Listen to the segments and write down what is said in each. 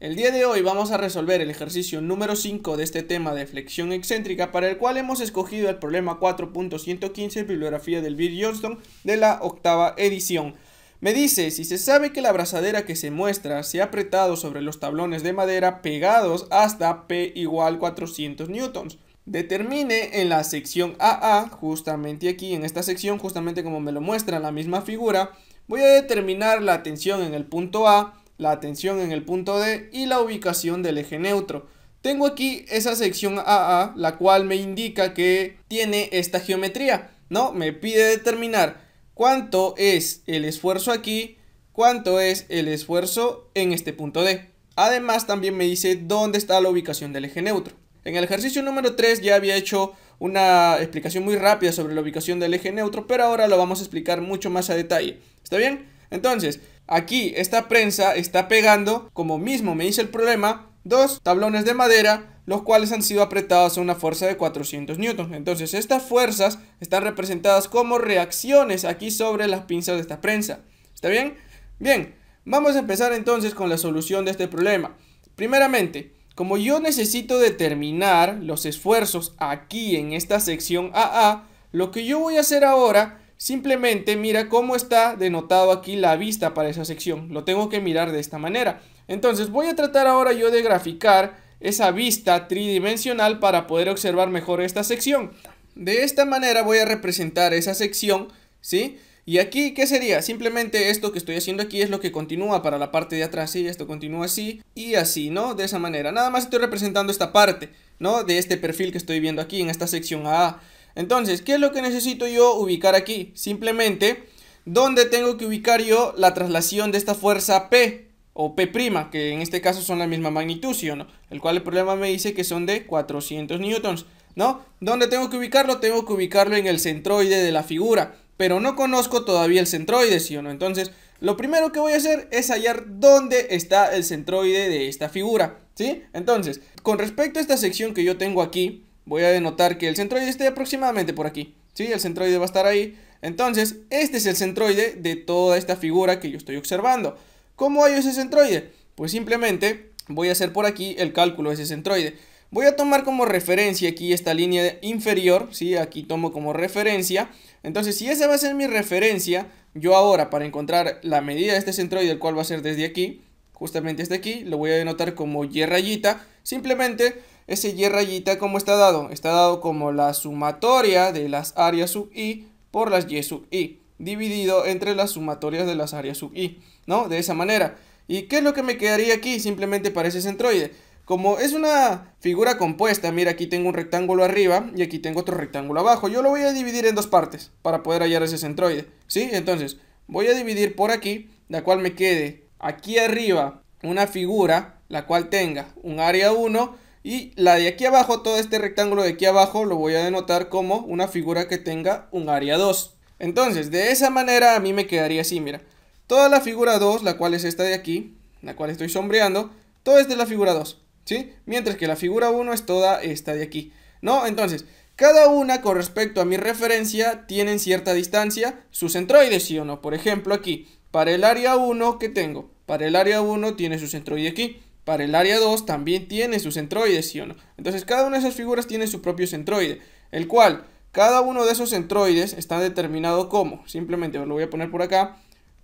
El día de hoy vamos a resolver el ejercicio número 5 de este tema de flexión excéntrica para el cual hemos escogido el problema 4.115 bibliografía del Bill Johnston de la octava edición. Me dice, si se sabe que la abrazadera que se muestra se ha apretado sobre los tablones de madera pegados hasta P igual 400 newtons, determine en la sección AA, justamente aquí en esta sección, justamente como me lo muestra la misma figura, voy a determinar la tensión en el punto A la atención en el punto D y la ubicación del eje neutro. Tengo aquí esa sección AA, la cual me indica que tiene esta geometría, ¿no? Me pide determinar cuánto es el esfuerzo aquí, cuánto es el esfuerzo en este punto D. Además también me dice dónde está la ubicación del eje neutro. En el ejercicio número 3 ya había hecho una explicación muy rápida sobre la ubicación del eje neutro, pero ahora lo vamos a explicar mucho más a detalle. ¿Está bien? Entonces, aquí esta prensa está pegando, como mismo me dice el problema, dos tablones de madera, los cuales han sido apretados a una fuerza de 400 newtons. Entonces, estas fuerzas están representadas como reacciones aquí sobre las pinzas de esta prensa. ¿Está bien? Bien, vamos a empezar entonces con la solución de este problema. Primeramente, como yo necesito determinar los esfuerzos aquí en esta sección AA, lo que yo voy a hacer ahora Simplemente mira cómo está denotado aquí la vista para esa sección. Lo tengo que mirar de esta manera. Entonces voy a tratar ahora yo de graficar esa vista tridimensional para poder observar mejor esta sección. De esta manera voy a representar esa sección, ¿sí? Y aquí, ¿qué sería? Simplemente esto que estoy haciendo aquí es lo que continúa para la parte de atrás, ¿sí? Esto continúa así y así, ¿no? De esa manera. Nada más estoy representando esta parte, ¿no? De este perfil que estoy viendo aquí en esta sección A. Entonces, ¿qué es lo que necesito yo ubicar aquí? Simplemente, ¿dónde tengo que ubicar yo la traslación de esta fuerza P o P', que en este caso son la misma magnitud, ¿sí o no? El cual el problema me dice que son de 400 newtons, ¿no? ¿Dónde tengo que ubicarlo? Tengo que ubicarlo en el centroide de la figura, pero no conozco todavía el centroide, ¿sí o no? Entonces, lo primero que voy a hacer es hallar dónde está el centroide de esta figura, ¿sí? Entonces, con respecto a esta sección que yo tengo aquí, voy a denotar que el centroide esté aproximadamente por aquí. ¿Sí? El centroide va a estar ahí. Entonces, este es el centroide de toda esta figura que yo estoy observando. ¿Cómo hay ese centroide? Pues simplemente voy a hacer por aquí el cálculo de ese centroide. Voy a tomar como referencia aquí esta línea inferior, ¿sí? Aquí tomo como referencia. Entonces, si esa va a ser mi referencia, yo ahora para encontrar la medida de este centroide, el cual va a ser desde aquí, justamente este aquí, lo voy a denotar como Y rayita. Simplemente ese Y rayita, ¿cómo está dado? Está dado como la sumatoria de las áreas sub I por las Y sub I, dividido entre las sumatorias de las áreas sub I, ¿no? De esa manera. ¿Y qué es lo que me quedaría aquí simplemente para ese centroide? Como es una figura compuesta, mira, aquí tengo un rectángulo arriba y aquí tengo otro rectángulo abajo. Yo lo voy a dividir en dos partes para poder hallar ese centroide, ¿sí? Entonces, voy a dividir por aquí, la cual me quede aquí arriba una figura, la cual tenga un área 1 y la de aquí abajo, todo este rectángulo de aquí abajo lo voy a denotar como una figura que tenga un área 2. Entonces, de esa manera a mí me quedaría así, mira. Toda la figura 2, la cual es esta de aquí, la cual estoy sombreando, todo es de la figura 2, ¿sí? Mientras que la figura 1 es toda esta de aquí, ¿no? Entonces, cada una con respecto a mi referencia tienen cierta distancia sus centroides, ¿sí o no? Por ejemplo, aquí, para el área 1, que tengo? Para el área 1 tiene su centroide aquí. Para el área 2 también tiene sus centroides, ¿sí o no? Entonces cada una de esas figuras tiene su propio centroide, el cual cada uno de esos centroides está determinado como, simplemente lo voy a poner por acá,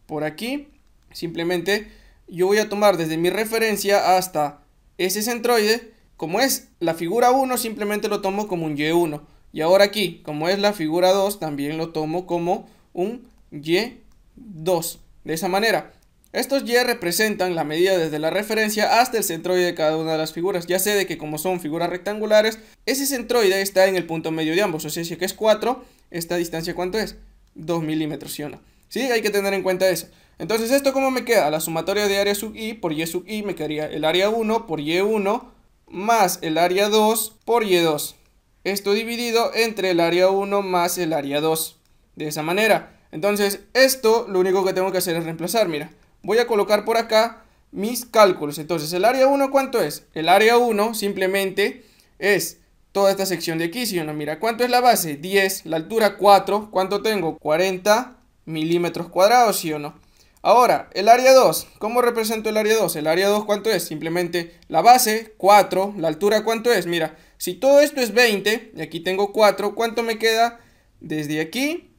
por aquí, simplemente yo voy a tomar desde mi referencia hasta ese centroide, como es la figura 1, simplemente lo tomo como un Y1. Y ahora aquí, como es la figura 2, también lo tomo como un Y2. De esa manera. Estos Y representan la medida desde la referencia hasta el centroide de cada una de las figuras. Ya sé de que como son figuras rectangulares, ese centroide está en el punto medio de ambos. O sea, si es 4, ¿esta distancia cuánto es? 2 milímetros, ¿sí o no? Sí, hay que tener en cuenta eso. Entonces, ¿esto cómo me queda? La sumatoria de área sub i por y sub i me quedaría el área 1 por y1 más el área 2 por y2. Esto dividido entre el área 1 más el área 2. De esa manera. Entonces, esto lo único que tengo que hacer es reemplazar, mira voy a colocar por acá mis cálculos. Entonces, ¿el área 1 cuánto es? El área 1 simplemente es toda esta sección de aquí. o uno mira, ¿cuánto es la base? 10, la altura 4. ¿Cuánto tengo? 40 milímetros cuadrados, ¿sí o no? Ahora, el área 2, ¿cómo represento el área 2? El área 2, ¿cuánto es? Simplemente la base, 4, la altura, ¿cuánto es? Mira, si todo esto es 20, y aquí tengo 4, ¿cuánto me queda? Desde aquí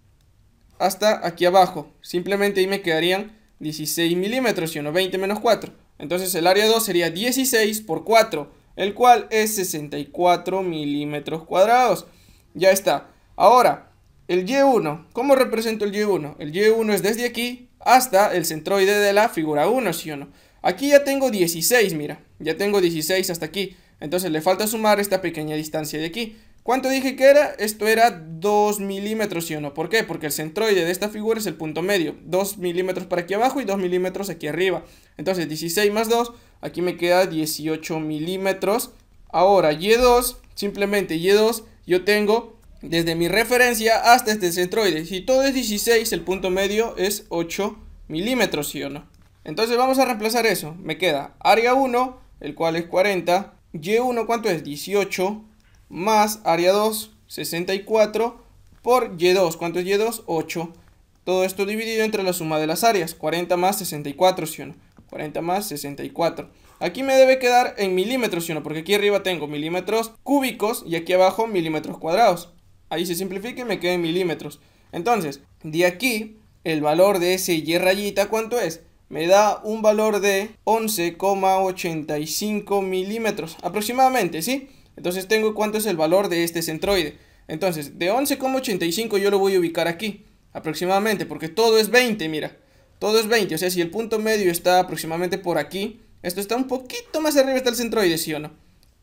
hasta aquí abajo, simplemente ahí me quedarían 16 milímetros no? 20 menos 4. Entonces el área 2 sería 16 por 4, el cual es 64 milímetros cuadrados. Ya está. Ahora, el Y1, ¿cómo represento el Y1? El Y1 es desde aquí hasta el centroide de la figura 1, si o no? Aquí ya tengo 16, mira, ya tengo 16 hasta aquí. Entonces le falta sumar esta pequeña distancia de aquí. ¿Cuánto dije que era? Esto era 2 milímetros o no? ¿Por qué? Porque el centroide de esta figura es el punto medio. 2 milímetros para aquí abajo y 2 milímetros aquí arriba. Entonces 16 más 2, aquí me queda 18 milímetros. Ahora Y2, simplemente Y2, yo tengo desde mi referencia hasta este centroide. Si todo es 16, el punto medio es 8 milímetros, ¿sí o no? Entonces vamos a reemplazar eso. Me queda área 1, el cual es 40. Y1, ¿cuánto es? 18 más área 2, 64 por Y2. ¿Cuánto es Y2? 8. Todo esto dividido entre la suma de las áreas. 40 más 64, si o no? 40 más 64. Aquí me debe quedar en milímetros, si o no? Porque aquí arriba tengo milímetros cúbicos y aquí abajo milímetros cuadrados. Ahí se simplifica y me queda en milímetros. Entonces, de aquí, el valor de ese Y rayita, ¿cuánto es? Me da un valor de 11,85 milímetros aproximadamente, ¿sí? Entonces tengo cuánto es el valor de este centroide. Entonces, de 11,85 yo lo voy a ubicar aquí, aproximadamente, porque todo es 20, mira. Todo es 20, o sea, si el punto medio está aproximadamente por aquí, esto está un poquito más arriba está el centroide, ¿sí o no?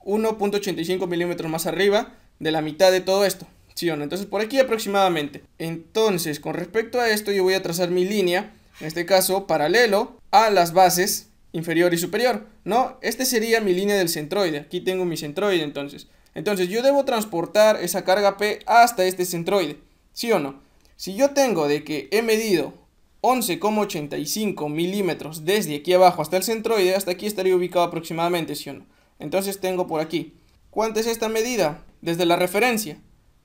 1.85 milímetros más arriba de la mitad de todo esto, ¿sí o no? Entonces, por aquí aproximadamente. Entonces, con respecto a esto, yo voy a trazar mi línea, en este caso, paralelo a las bases inferior y superior, ¿no? Este sería mi línea del centroide, aquí tengo mi centroide entonces. Entonces yo debo transportar esa carga P hasta este centroide, ¿sí o no? Si yo tengo de que he medido 11,85 milímetros desde aquí abajo hasta el centroide, hasta aquí estaría ubicado aproximadamente, ¿sí o no? Entonces tengo por aquí. ¿cuánta es esta medida? Desde la referencia.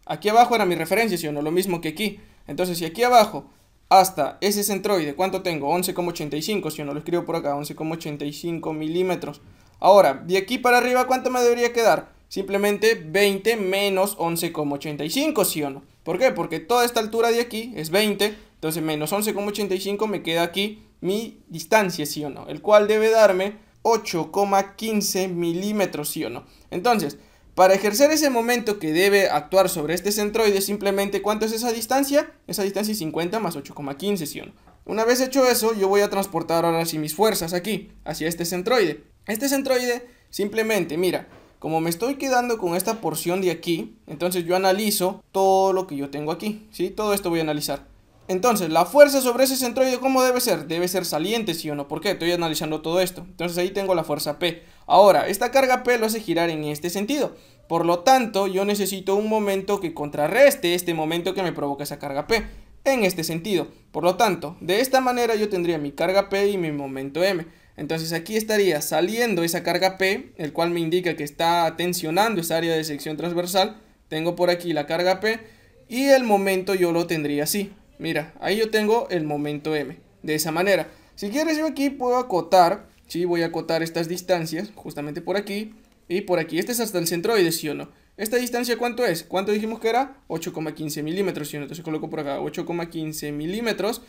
Aquí abajo era mi referencia, ¿sí o no? Lo mismo que aquí. Entonces si aquí abajo hasta ese centroide, ¿cuánto tengo? 11,85, si o no lo escribo por acá, 11,85 milímetros. Ahora, de aquí para arriba, ¿cuánto me debería quedar? Simplemente 20 menos 11,85, ¿sí o no? ¿Por qué? Porque toda esta altura de aquí es 20, entonces menos 11,85 me queda aquí mi distancia, si o no? El cual debe darme 8,15 milímetros, ¿sí o no? Entonces, para ejercer ese momento que debe actuar sobre este centroide, simplemente ¿cuánto es esa distancia? Esa distancia es 50 más 8,15, ¿sí o no? Una vez hecho eso, yo voy a transportar ahora sí mis fuerzas aquí, hacia este centroide. Este centroide, simplemente, mira, como me estoy quedando con esta porción de aquí, entonces yo analizo todo lo que yo tengo aquí, ¿sí? Todo esto voy a analizar. Entonces, la fuerza sobre ese centroide, ¿cómo debe ser? Debe ser saliente, sí o no. ¿Por qué? Estoy analizando todo esto. Entonces ahí tengo la fuerza P. Ahora, esta carga P lo hace girar en este sentido. Por lo tanto, yo necesito un momento que contrarreste este momento que me provoca esa carga P. En este sentido. Por lo tanto, de esta manera yo tendría mi carga P y mi momento M. Entonces aquí estaría saliendo esa carga P, el cual me indica que está tensionando esa área de sección transversal. Tengo por aquí la carga P y el momento yo lo tendría así. Mira, ahí yo tengo el momento M, de esa manera. Si quieres yo aquí puedo acotar, sí, voy a acotar estas distancias, justamente por aquí y por aquí. Este es hasta el centroide, ¿sí o no? ¿Esta distancia cuánto es? ¿Cuánto dijimos que era? 8,15 milímetros, ¿sí o no? Entonces coloco por acá 8,15 milímetros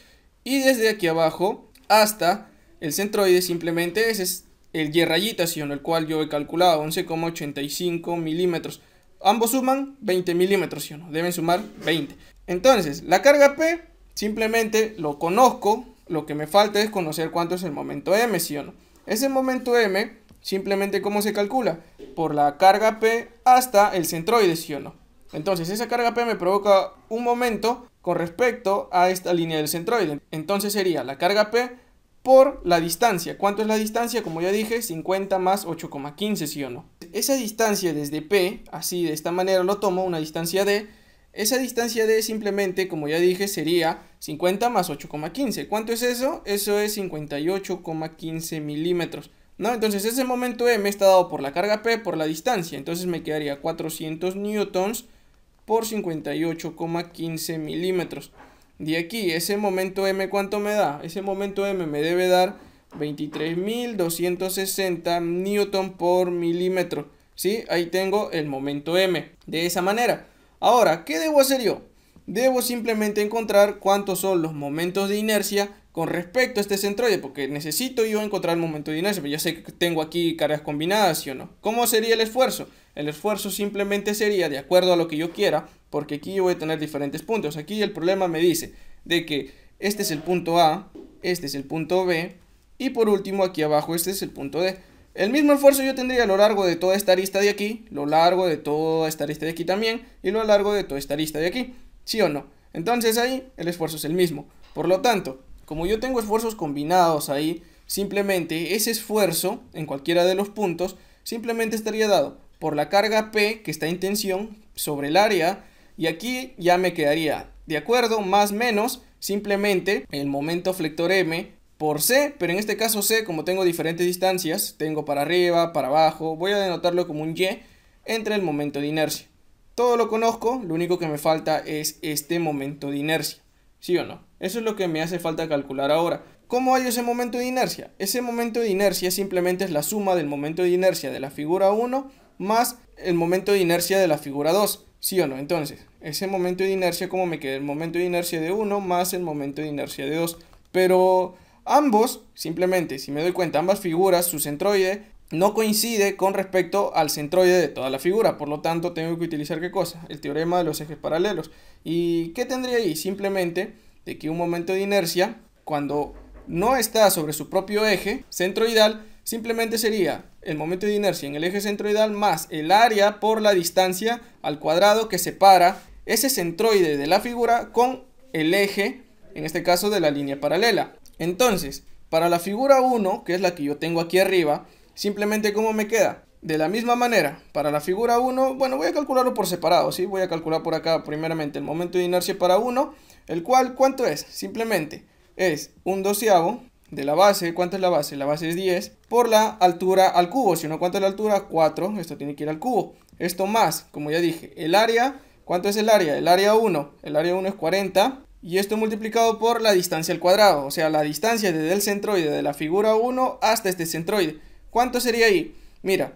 y desde aquí abajo hasta el centroide simplemente ese es el Y ¿sí o no? El cual yo he calculado 11,85 milímetros. Ambos suman 20 milímetros, ¿sí o no? Deben sumar 20. Entonces, la carga P simplemente lo conozco, lo que me falta es conocer cuánto es el momento M, ¿sí o no? Ese momento M, simplemente cómo se calcula, por la carga P hasta el centroide, ¿sí o no? Entonces, esa carga P me provoca un momento con respecto a esta línea del centroide. Entonces sería la carga P por la distancia. ¿Cuánto es la distancia? Como ya dije, 50 más 8,15, ¿sí o no? Esa distancia desde P, así de esta manera lo tomo, una distancia de... Esa distancia de simplemente, como ya dije, sería 50 más 8,15. ¿Cuánto es eso? Eso es 58,15 milímetros. ¿No? Entonces ese momento M está dado por la carga P por la distancia. Entonces me quedaría 400 newtons por 58,15 milímetros. De aquí, ese momento M, ¿cuánto me da? Ese momento M me debe dar 23.260 newton por milímetro. ¿Sí? Ahí tengo el momento M. De esa manera. Ahora, ¿qué debo hacer yo? Debo simplemente encontrar cuántos son los momentos de inercia con respecto a este centroide, porque necesito yo encontrar el momento de inercia, pero ya sé que tengo aquí cargas combinadas, ¿sí o no? ¿Cómo sería el esfuerzo? El esfuerzo simplemente sería de acuerdo a lo que yo quiera, porque aquí yo voy a tener diferentes puntos. Aquí el problema me dice de que este es el punto A, este es el punto B, y por último aquí abajo este es el punto D. El mismo esfuerzo yo tendría a lo largo de toda esta arista de aquí, lo largo de toda esta arista de aquí también, y lo largo de toda esta arista de aquí, ¿sí o no? Entonces ahí el esfuerzo es el mismo. Por lo tanto, como yo tengo esfuerzos combinados ahí, simplemente ese esfuerzo en cualquiera de los puntos simplemente estaría dado por la carga P que está en tensión sobre el área y aquí ya me quedaría de acuerdo más menos simplemente el momento flector M por C, pero en este caso C, como tengo diferentes distancias, tengo para arriba, para abajo, voy a denotarlo como un Y entre el momento de inercia. Todo lo conozco, lo único que me falta es este momento de inercia, ¿sí o no? Eso es lo que me hace falta calcular ahora. ¿Cómo hay ese momento de inercia? Ese momento de inercia simplemente es la suma del momento de inercia de la figura 1 más el momento de inercia de la figura 2, ¿sí o no? Entonces, ese momento de inercia, ¿cómo me queda? El momento de inercia de 1 más el momento de inercia de 2. Pero Ambos, simplemente, si me doy cuenta, ambas figuras, su centroide no coincide con respecto al centroide de toda la figura, por lo tanto tengo que utilizar qué cosa? El teorema de los ejes paralelos. ¿Y qué tendría ahí? Simplemente de que un momento de inercia, cuando no está sobre su propio eje centroidal, simplemente sería el momento de inercia en el eje centroidal más el área por la distancia al cuadrado que separa ese centroide de la figura con el eje, en este caso de la línea paralela. Entonces, para la figura 1, que es la que yo tengo aquí arriba, simplemente cómo me queda. De la misma manera, para la figura 1, bueno, voy a calcularlo por separado, ¿sí? Voy a calcular por acá primeramente el momento de inercia para 1, el cual, ¿cuánto es? Simplemente es un doceavo de la base, ¿cuánto es la base? La base es 10, por la altura al cubo, si no, ¿cuánto es la altura? 4, esto tiene que ir al cubo. Esto más, como ya dije, el área, ¿cuánto es el área? El área 1, el área 1 es 40, y esto multiplicado por la distancia al cuadrado, o sea, la distancia desde el centroide de la figura 1 hasta este centroide. ¿Cuánto sería ahí? Mira,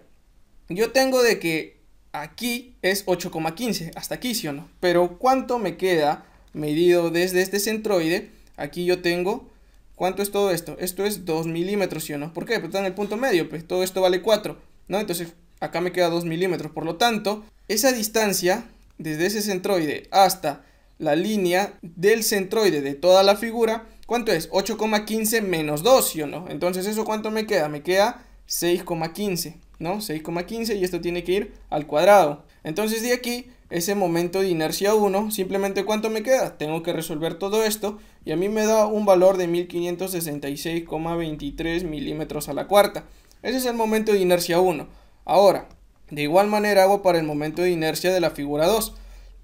yo tengo de que aquí es 8,15, hasta aquí, ¿sí o no? Pero ¿cuánto me queda medido desde este centroide? Aquí yo tengo, ¿cuánto es todo esto? Esto es 2 milímetros, ¿sí o no? ¿Por qué? Porque está en el punto medio, pues todo esto vale 4, ¿no? Entonces acá me queda 2 milímetros, por lo tanto, esa distancia desde ese centroide hasta la línea del centroide de toda la figura, ¿cuánto es? 8,15 menos 2, ¿sí o no? Entonces, ¿eso cuánto me queda? Me queda 6,15, ¿no? 6,15 y esto tiene que ir al cuadrado. Entonces, de aquí, ese momento de inercia 1, simplemente ¿cuánto me queda? Tengo que resolver todo esto y a mí me da un valor de 1566,23 milímetros a la cuarta. Ese es el momento de inercia 1. Ahora, de igual manera hago para el momento de inercia de la figura 2.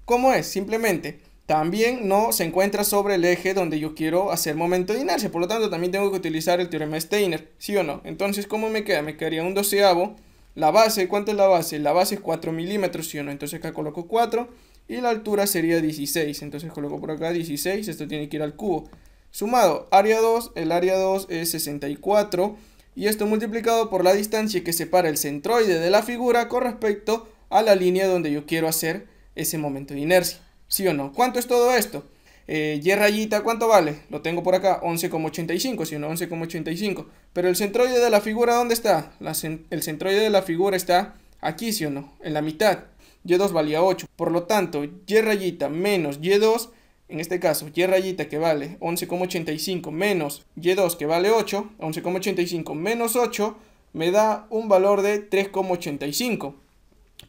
¿Cómo es? Simplemente también no se encuentra sobre el eje donde yo quiero hacer momento de inercia. Por lo tanto, también tengo que utilizar el teorema Steiner, ¿sí o no? Entonces, ¿cómo me queda? Me quedaría un doceavo. La base, ¿cuánto es la base? La base es 4 milímetros, ¿sí o no? Entonces acá coloco 4 y la altura sería 16. Entonces coloco por acá 16, esto tiene que ir al cubo. Sumado, área 2, el área 2 es 64 y esto multiplicado por la distancia que separa el centroide de la figura con respecto a la línea donde yo quiero hacer ese momento de inercia. ¿Sí o no? ¿Cuánto es todo esto? Eh, y rayita, ¿cuánto vale? Lo tengo por acá, 11,85, ¿sí o no, 11,85. Pero el centroide de la figura, ¿dónde está? el centroide de la figura está aquí, ¿sí o no? En la mitad. Y2 valía 8. Por lo tanto, Y rayita menos Y2, en este caso, Y rayita que vale 11,85 menos Y2 que vale 8, 11,85 menos 8, me da un valor de 3,85.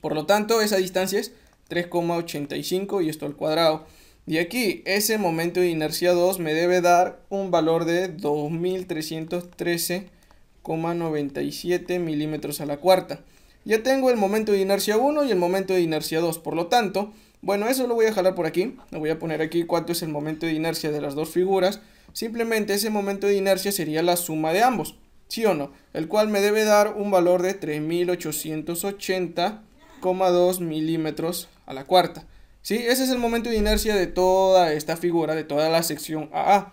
Por lo tanto, esa distancia es 3,85 y esto al cuadrado. Y aquí ese momento de inercia 2 me debe dar un valor de 2313,97 milímetros a la cuarta. Ya tengo el momento de inercia 1 y el momento de inercia 2, por lo tanto, bueno, eso lo voy a jalar por aquí, lo voy a poner aquí cuánto es el momento de inercia de las dos figuras, simplemente ese momento de inercia sería la suma de ambos, ¿sí o no? El cual me debe dar un valor de 3880,2 milímetros a la cuarta. ¿Sí? Ese es el momento de inercia de toda esta figura, de toda la sección AA.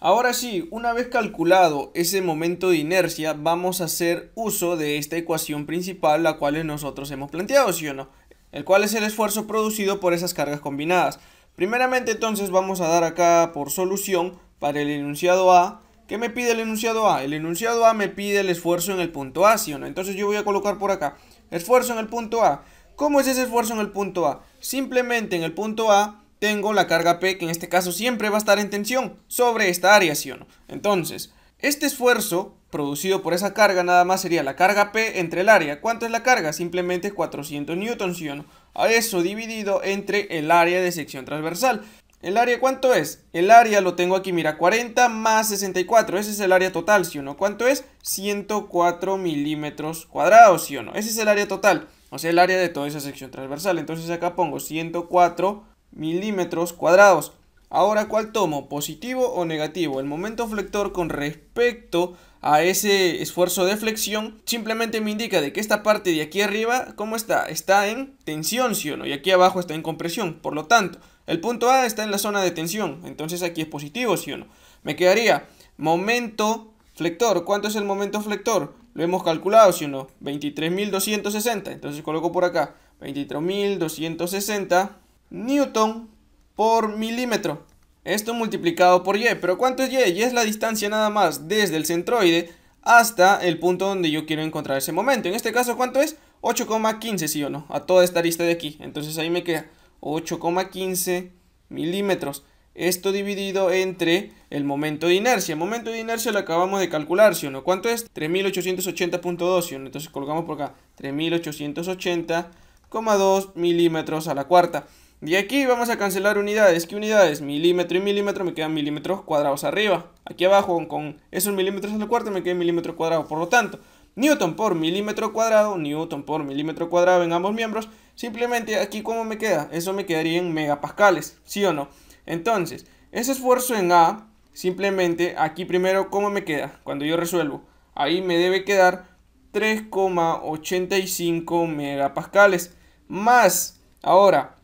Ahora sí, una vez calculado ese momento de inercia, vamos a hacer uso de esta ecuación principal, la cual nosotros hemos planteado, ¿sí o no? El cual es el esfuerzo producido por esas cargas combinadas. Primeramente entonces vamos a dar acá por solución para el enunciado A. ¿Qué me pide el enunciado A? El enunciado A me pide el esfuerzo en el punto A, ¿sí o no? Entonces yo voy a colocar por acá, esfuerzo en el punto A. ¿Cómo es ese esfuerzo en el punto A? Simplemente en el punto A tengo la carga P, que en este caso siempre va a estar en tensión sobre esta área, ¿sí o no? Entonces, este esfuerzo producido por esa carga nada más sería la carga P entre el área. ¿Cuánto es la carga? Simplemente 400 newtons, ¿sí o no? A eso dividido entre el área de sección transversal. ¿El área cuánto es? El área lo tengo aquí, mira, 40 más 64, ese es el área total, ¿sí o no? ¿Cuánto es? 104 milímetros cuadrados, ¿sí o no? Ese es el área total o sea, el área de toda esa sección transversal. Entonces acá pongo 104 milímetros cuadrados. Ahora, ¿cuál tomo? ¿Positivo o negativo? El momento flector con respecto a ese esfuerzo de flexión simplemente me indica de que esta parte de aquí arriba, ¿cómo está? Está en tensión, ¿sí o no? Y aquí abajo está en compresión. Por lo tanto, el punto A está en la zona de tensión. Entonces aquí es positivo, ¿sí o no? Me quedaría momento flector. ¿Cuánto es el momento flector? Lo hemos calculado, si ¿sí o no, 23.260. Entonces coloco por acá 23.260 newton por milímetro. Esto multiplicado por y. ¿Pero cuánto es y? Y es la distancia nada más desde el centroide hasta el punto donde yo quiero encontrar ese momento. En este caso, ¿cuánto es? 8,15, sí o no, a toda esta lista de aquí. Entonces ahí me queda 8,15 milímetros. Esto dividido entre el momento de inercia. El momento de inercia lo acabamos de calcular, ¿sí o no? ¿Cuánto es? 3880.2, ¿sí o no? Entonces colocamos por acá 3880,2 milímetros a la cuarta. Y aquí vamos a cancelar unidades. ¿Qué unidades? Milímetro y milímetro me quedan milímetros cuadrados arriba. Aquí abajo con esos milímetros a la cuarta me quedan milímetros cuadrados. Por lo tanto, newton por milímetro cuadrado, newton por milímetro cuadrado en ambos miembros. Simplemente aquí, ¿cómo me queda? Eso me quedaría en megapascales, ¿sí o no? Entonces, ese esfuerzo en A, simplemente aquí primero, ¿cómo me queda? Cuando yo resuelvo, ahí me debe quedar 3,85 megapascales. Más, ahora,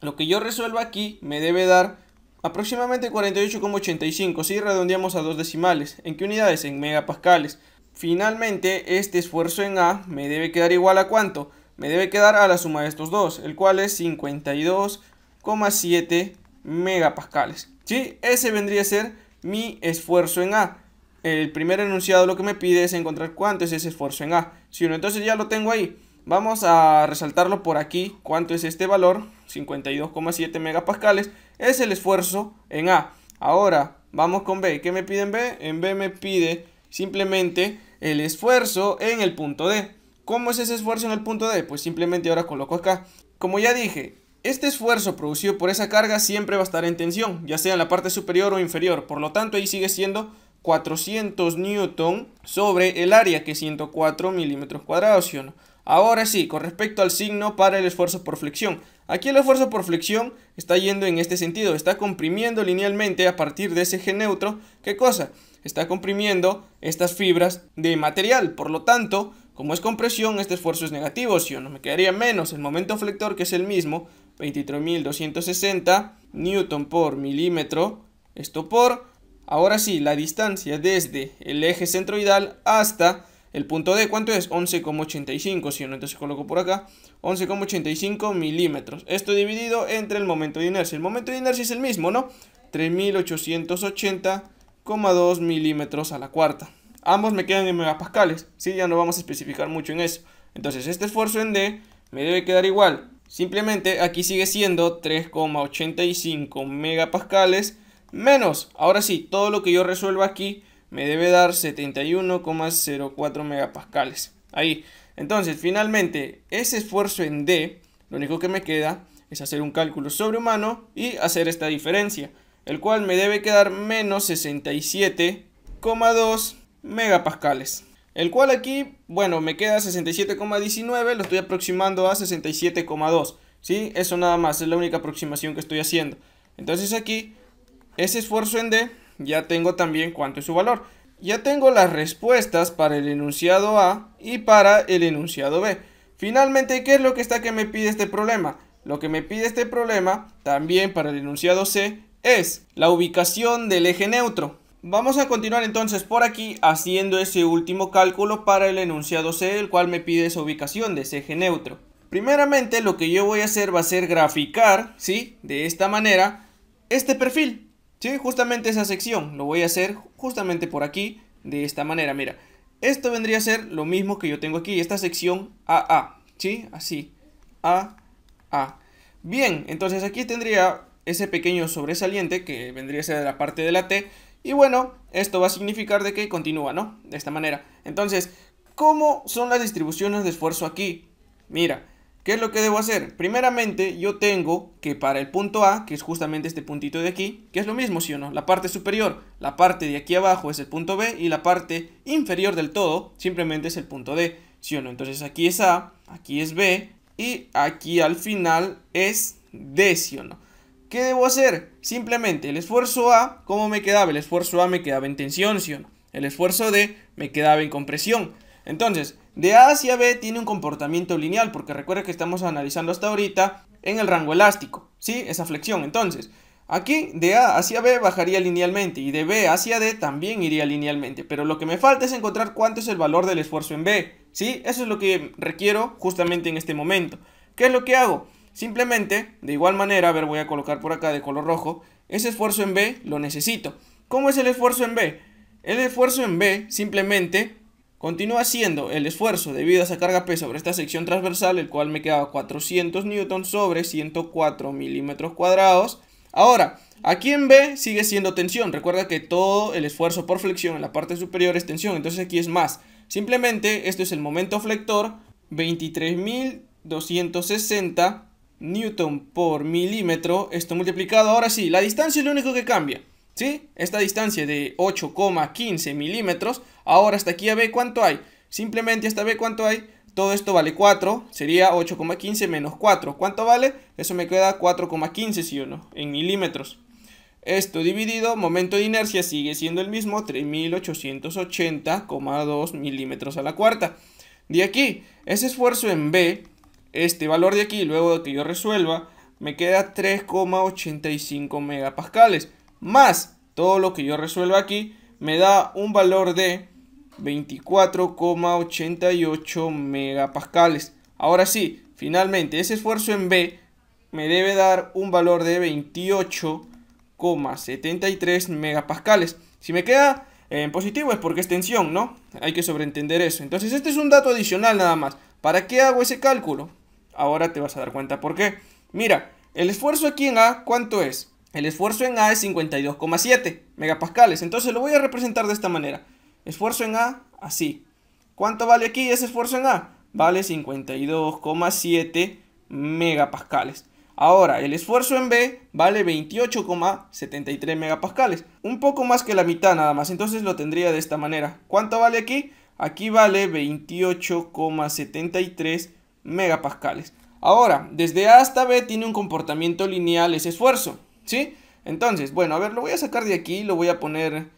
lo que yo resuelvo aquí me debe dar aproximadamente 48,85 si redondeamos a dos decimales. ¿En qué unidades? En megapascales. Finalmente, este esfuerzo en A me debe quedar igual a cuánto? Me debe quedar a la suma de estos dos, el cual es 52,7 megapascales. si Ese vendría a ser mi esfuerzo en A. El primer enunciado lo que me pide es encontrar cuánto es ese esfuerzo en A. Si uno entonces ya lo tengo ahí. Vamos a resaltarlo por aquí. ¿Cuánto es este valor? 52,7 megapascales. Es el esfuerzo en A. Ahora, vamos con B. ¿Qué me pide en B? En B me pide simplemente el esfuerzo en el punto D. ¿Cómo es ese esfuerzo en el punto D? Pues simplemente ahora coloco acá. Como ya dije, este esfuerzo producido por esa carga siempre va a estar en tensión, ya sea en la parte superior o inferior, por lo tanto ahí sigue siendo 400 newton sobre el área que es 104 milímetros cuadrados, no? Ahora sí, con respecto al signo para el esfuerzo por flexión. Aquí el esfuerzo por flexión está yendo en este sentido, está comprimiendo linealmente a partir de ese eje neutro, ¿qué cosa? Está comprimiendo estas fibras de material, por lo tanto, como es compresión, este esfuerzo es negativo, o no me quedaría menos el momento flector que es el mismo, 23.260 newton por milímetro. Esto por, ahora sí, la distancia desde el eje centroidal hasta el punto D, ¿cuánto es? 11,85, si no, entonces coloco por acá, 11,85 milímetros. Esto dividido entre el momento de inercia. El momento de inercia es el mismo, ¿no? 3.880,2 milímetros a la cuarta. Ambos me quedan en megapascales, ¿sí? Ya no vamos a especificar mucho en eso. Entonces, este esfuerzo en D me debe quedar igual Simplemente aquí sigue siendo 3,85 megapascales menos. Ahora sí, todo lo que yo resuelva aquí me debe dar 71,04 megapascales. Ahí. Entonces, finalmente, ese esfuerzo en D, lo único que me queda es hacer un cálculo sobrehumano y hacer esta diferencia, el cual me debe quedar menos 67,2 megapascales. El cual aquí, bueno, me queda 67,19, lo estoy aproximando a 67,2. ¿Sí? Eso nada más, es la única aproximación que estoy haciendo. Entonces aquí, ese esfuerzo en D, ya tengo también cuánto es su valor. Ya tengo las respuestas para el enunciado A y para el enunciado B. Finalmente, ¿qué es lo que está que me pide este problema? Lo que me pide este problema, también para el enunciado C, es la ubicación del eje neutro. Vamos a continuar entonces por aquí haciendo ese último cálculo para el enunciado C, el cual me pide esa ubicación de ese eje neutro. Primeramente lo que yo voy a hacer va a ser graficar, ¿sí? De esta manera, este perfil, ¿sí? Justamente esa sección, lo voy a hacer justamente por aquí, de esta manera, mira. Esto vendría a ser lo mismo que yo tengo aquí, esta sección AA, ¿sí? Así, AA. Bien, entonces aquí tendría ese pequeño sobresaliente que vendría a ser de la parte de la T, y bueno, esto va a significar de que continúa, ¿no? De esta manera. Entonces, ¿cómo son las distribuciones de esfuerzo aquí? Mira, ¿qué es lo que debo hacer? Primeramente, yo tengo que para el punto A, que es justamente este puntito de aquí, que es lo mismo, ¿sí o no? La parte superior, la parte de aquí abajo es el punto B y la parte inferior del todo simplemente es el punto D, ¿sí o no? Entonces aquí es A, aquí es B y aquí al final es D, ¿sí o no? ¿Qué debo hacer? Simplemente el esfuerzo A, ¿cómo me quedaba? El esfuerzo A me quedaba en tensión, El esfuerzo D me quedaba en compresión. Entonces, de A hacia B tiene un comportamiento lineal, porque recuerda que estamos analizando hasta ahorita en el rango elástico, ¿sí? Esa flexión. Entonces, aquí de A hacia B bajaría linealmente y de B hacia D también iría linealmente, pero lo que me falta es encontrar cuánto es el valor del esfuerzo en B, ¿sí? Eso es lo que requiero justamente en este momento. ¿Qué es lo que hago? Simplemente, de igual manera, a ver, voy a colocar por acá de color rojo, ese esfuerzo en B lo necesito. ¿Cómo es el esfuerzo en B? El esfuerzo en B simplemente continúa siendo el esfuerzo debido a esa carga P sobre esta sección transversal, el cual me quedaba 400 N sobre 104 milímetros cuadrados. Ahora, aquí en B sigue siendo tensión. Recuerda que todo el esfuerzo por flexión en la parte superior es tensión, entonces aquí es más. Simplemente, esto es el momento flector, 23.260 newton por milímetro, esto multiplicado, ahora sí, la distancia es lo único que cambia, ¿sí? Esta distancia de 8,15 milímetros, ahora hasta aquí a B, ¿cuánto hay? Simplemente hasta B, ¿cuánto hay? Todo esto vale 4, sería 8,15 menos 4. ¿Cuánto vale? Eso me queda 4,15, ¿sí o no? En milímetros. Esto dividido, momento de inercia sigue siendo el mismo, 3880,2 milímetros a la cuarta. De aquí, ese esfuerzo en B este valor de aquí, luego de que yo resuelva, me queda 3,85 megapascales. Más todo lo que yo resuelva aquí, me da un valor de 24,88 megapascales. Ahora sí, finalmente ese esfuerzo en B me debe dar un valor de 28,73 megapascales. Si me queda en eh, positivo es porque es tensión, ¿no? Hay que sobreentender eso. Entonces este es un dato adicional nada más. ¿Para qué hago ese cálculo? Ahora te vas a dar cuenta por qué. Mira, el esfuerzo aquí en A, ¿cuánto es? El esfuerzo en A es 52,7 megapascales. Entonces lo voy a representar de esta manera. Esfuerzo en A, así. ¿Cuánto vale aquí ese esfuerzo en A? Vale 52,7 megapascales. Ahora, el esfuerzo en B vale 28,73 megapascales. Un poco más que la mitad nada más, entonces lo tendría de esta manera. ¿Cuánto vale aquí? Aquí vale 28,73 megapascales. Ahora, desde A hasta B tiene un comportamiento lineal ese esfuerzo, ¿sí? Entonces, bueno, a ver, lo voy a sacar de aquí, lo voy a poner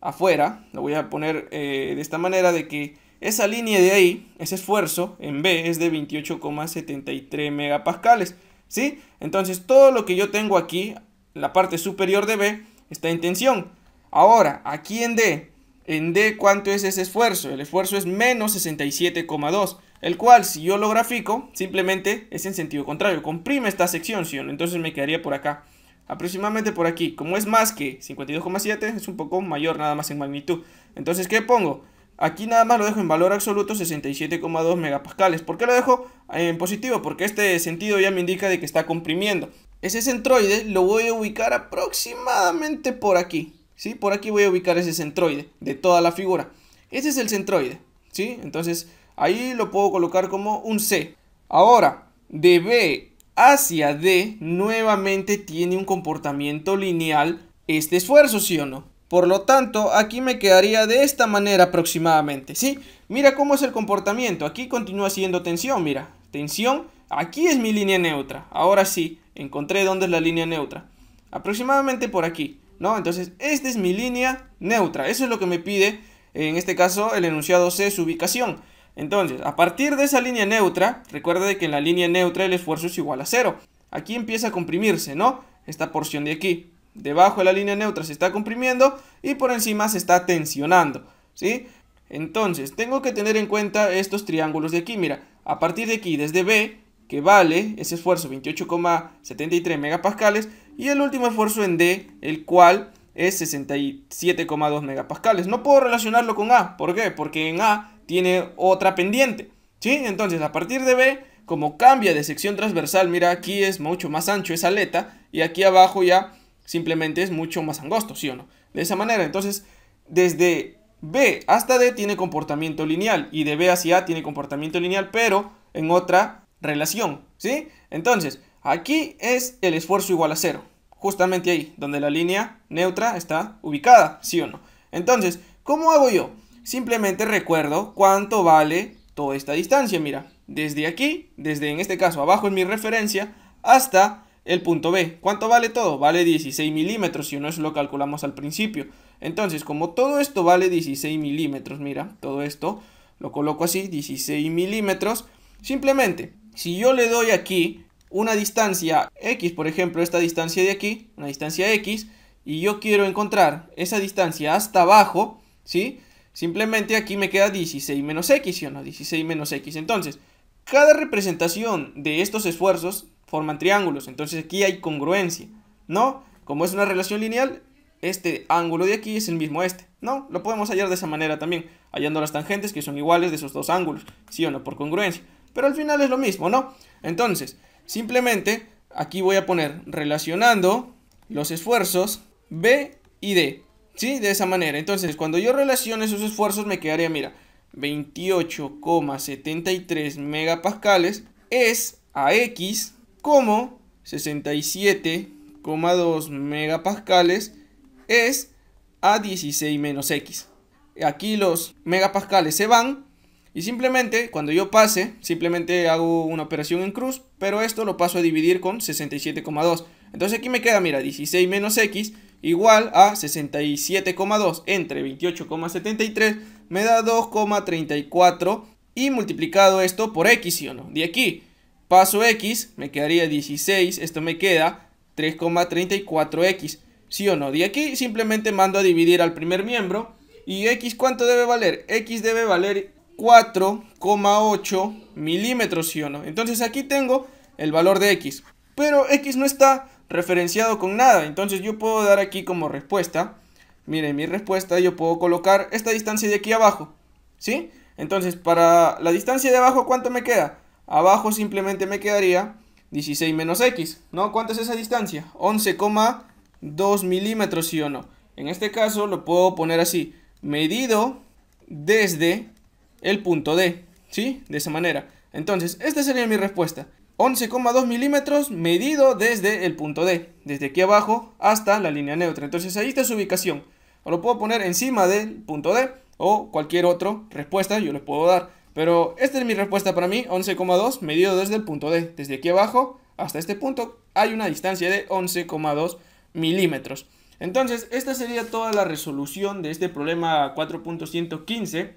afuera, lo voy a poner eh, de esta manera de que esa línea de ahí, ese esfuerzo en B es de 28,73 megapascales, ¿sí? Entonces, todo lo que yo tengo aquí, la parte superior de B, está en tensión. Ahora, aquí en D, en D, ¿cuánto es ese esfuerzo? El esfuerzo es menos 67,2 el cual si yo lo grafico, simplemente es en sentido contrario, comprime esta sección, ¿sí? entonces me quedaría por acá, aproximadamente por aquí, como es más que 52,7, es un poco mayor nada más en magnitud, entonces ¿qué pongo? Aquí nada más lo dejo en valor absoluto 67,2 megapascales. ¿Por qué lo dejo en positivo? Porque este sentido ya me indica de que está comprimiendo. Ese centroide lo voy a ubicar aproximadamente por aquí. ¿sí? Por aquí voy a ubicar ese centroide de toda la figura. Ese es el centroide. ¿sí? Entonces Ahí lo puedo colocar como un C. Ahora, de B hacia D nuevamente tiene un comportamiento lineal este esfuerzo, ¿sí o no? Por lo tanto, aquí me quedaría de esta manera aproximadamente, ¿sí? Mira cómo es el comportamiento. Aquí continúa siendo tensión, mira. Tensión, aquí es mi línea neutra. Ahora sí, encontré dónde es la línea neutra. Aproximadamente por aquí, ¿no? Entonces, esta es mi línea neutra. Eso es lo que me pide, en este caso, el enunciado C, su ubicación. Entonces, a partir de esa línea neutra, recuerda que en la línea neutra el esfuerzo es igual a cero. Aquí empieza a comprimirse, ¿no? Esta porción de aquí. Debajo de la línea neutra se está comprimiendo y por encima se está tensionando, ¿sí? Entonces, tengo que tener en cuenta estos triángulos de aquí. Mira, a partir de aquí, desde B, que vale ese esfuerzo 28,73 megapascales, y el último esfuerzo en D, el cual es 67,2 megapascales. No puedo relacionarlo con A. ¿Por qué? Porque en A tiene otra pendiente. ¿Sí? Entonces, a partir de B, como cambia de sección transversal, mira, aquí es mucho más ancho esa aleta y aquí abajo ya simplemente es mucho más angosto, ¿sí o no? De esa manera, entonces, desde B hasta D tiene comportamiento lineal y de B hacia A tiene comportamiento lineal, pero en otra relación, ¿sí? Entonces, aquí es el esfuerzo igual a cero justamente ahí, donde la línea neutra está ubicada, ¿sí o no? Entonces, ¿cómo hago yo? Simplemente recuerdo cuánto vale toda esta distancia, mira, desde aquí, desde en este caso abajo en mi referencia, hasta el punto B. ¿Cuánto vale todo? Vale 16 milímetros, si no eso lo calculamos al principio. Entonces, como todo esto vale 16 milímetros, mira, todo esto, lo coloco así, 16 milímetros, simplemente, si yo le doy aquí una distancia x, por ejemplo, esta distancia de aquí, una distancia x, y yo quiero encontrar esa distancia hasta abajo, ¿sí? Simplemente aquí me queda 16 menos x, ¿sí o no? 16 menos x. Entonces, cada representación de estos esfuerzos forman triángulos, entonces aquí hay congruencia, ¿no? Como es una relación lineal, este ángulo de aquí es el mismo este, ¿no? Lo podemos hallar de esa manera también, hallando las tangentes que son iguales de esos dos ángulos, ¿sí o no? Por congruencia. Pero al final es lo mismo, ¿no? Entonces, Simplemente aquí voy a poner relacionando los esfuerzos B y D. ¿Sí? De esa manera. Entonces, cuando yo relacione esos esfuerzos me quedaría, mira, 28,73 megapascales es a X como 67,2 megapascales es a 16 menos X. Aquí los megapascales se van y simplemente, cuando yo pase, simplemente hago una operación en cruz, pero esto lo paso a dividir con 67,2. Entonces aquí me queda, mira, 16 menos x igual a 67,2 entre 28,73 me da 2,34 y multiplicado esto por x, ¿sí o no? De aquí paso x, me quedaría 16, esto me queda 3,34x, ¿sí o no? De aquí simplemente mando a dividir al primer miembro y x ¿cuánto debe valer? x debe valer 4,8 milímetros, ¿sí o no? Entonces aquí tengo el valor de X, pero X no está referenciado con nada, entonces yo puedo dar aquí como respuesta, miren mi respuesta, yo puedo colocar esta distancia de aquí abajo, ¿sí? Entonces para la distancia de abajo, ¿cuánto me queda? Abajo simplemente me quedaría 16 menos X, ¿no? ¿Cuánto es esa distancia? 11,2 milímetros, ¿sí o no? En este caso lo puedo poner así, medido desde el punto D, ¿sí? De esa manera. Entonces, esta sería mi respuesta. 11,2 milímetros medido desde el punto D, desde aquí abajo hasta la línea neutra. Entonces ahí está su ubicación. O lo puedo poner encima del punto D o cualquier otra respuesta yo le puedo dar. Pero esta es mi respuesta para mí, 11,2 medido desde el punto D. Desde aquí abajo hasta este punto hay una distancia de 11,2 milímetros. Entonces esta sería toda la resolución de este problema 4.115.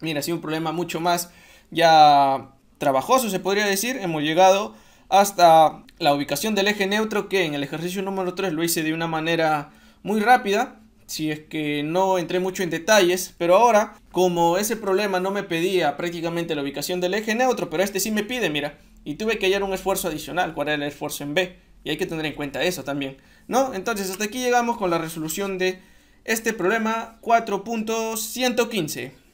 Mira, ha sido un problema mucho más ya trabajoso, se podría decir. Hemos llegado hasta la ubicación del eje neutro, que en el ejercicio número 3 lo hice de una manera muy rápida. Si es que no entré mucho en detalles, pero ahora, como ese problema no me pedía prácticamente la ubicación del eje neutro, pero este sí me pide, mira, y tuve que hallar un esfuerzo adicional, cuál era el esfuerzo en B, y hay que tener en cuenta eso también, ¿no? Entonces hasta aquí llegamos con la resolución de este problema 4.115.